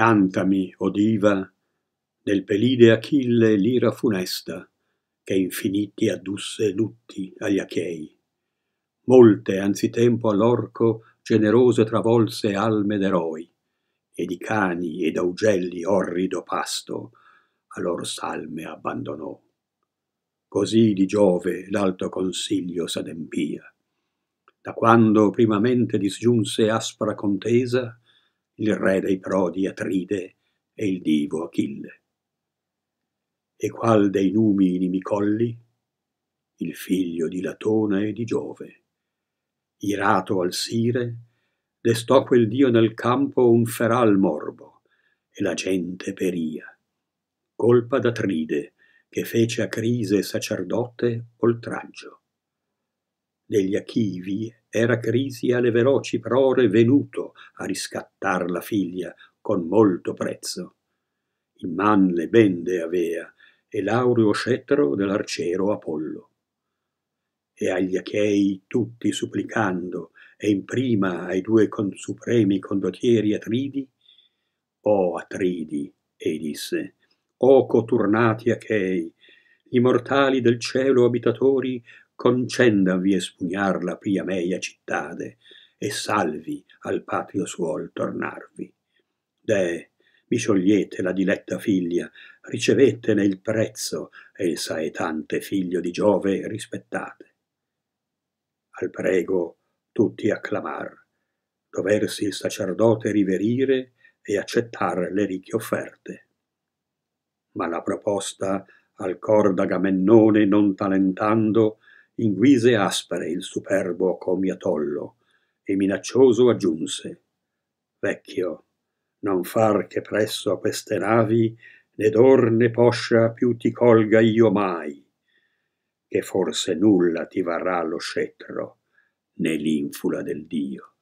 Cantami, o diva, del pelide Achille l'ira funesta, che infiniti addusse lutti agli Achei. Molte anzitempo all'orco generose travolse alme d'eroi, e di cani ed augelli orrido pasto a lor salme abbandonò. Così di Giove l'alto consiglio s'adempia. Da quando primamente disgiunse aspra contesa, il re dei prodi Atride e il divo Achille. E qual dei numi inimicolli? Il figlio di Latona e di Giove. Irato al sire, destò quel dio nel campo un feral morbo, e la gente peria. Colpa d'Atride, che fece a Crise sacerdote oltraggio. Degli Achivi era Crisi alle veloci prore venuto a riscattar la figlia con molto prezzo. In man le bende avea e l'aureo scettro dell'arciero Apollo. E agli Achei tutti supplicando, e in prima ai due con supremi condottieri Atridi, O Atridi, e disse, O coturnati Achei, i mortali del cielo abitatori, concendavi espugnar la pria meia cittade, e salvi al patrio suol tornarvi. Deh, mi sciogliete la diletta figlia, ricevetene il prezzo, e il saetante figlio di Giove rispettate. Al prego tutti acclamar, doversi il sacerdote riverire e accettar le ricche offerte. Ma la proposta al cor d'agamennone non talentando in guise aspere il superbo comiatollo e minaccioso aggiunse vecchio non far che presso a queste navi né d'or né poscia più ti colga io mai che forse nulla ti varrà lo scettro né l'infula del dio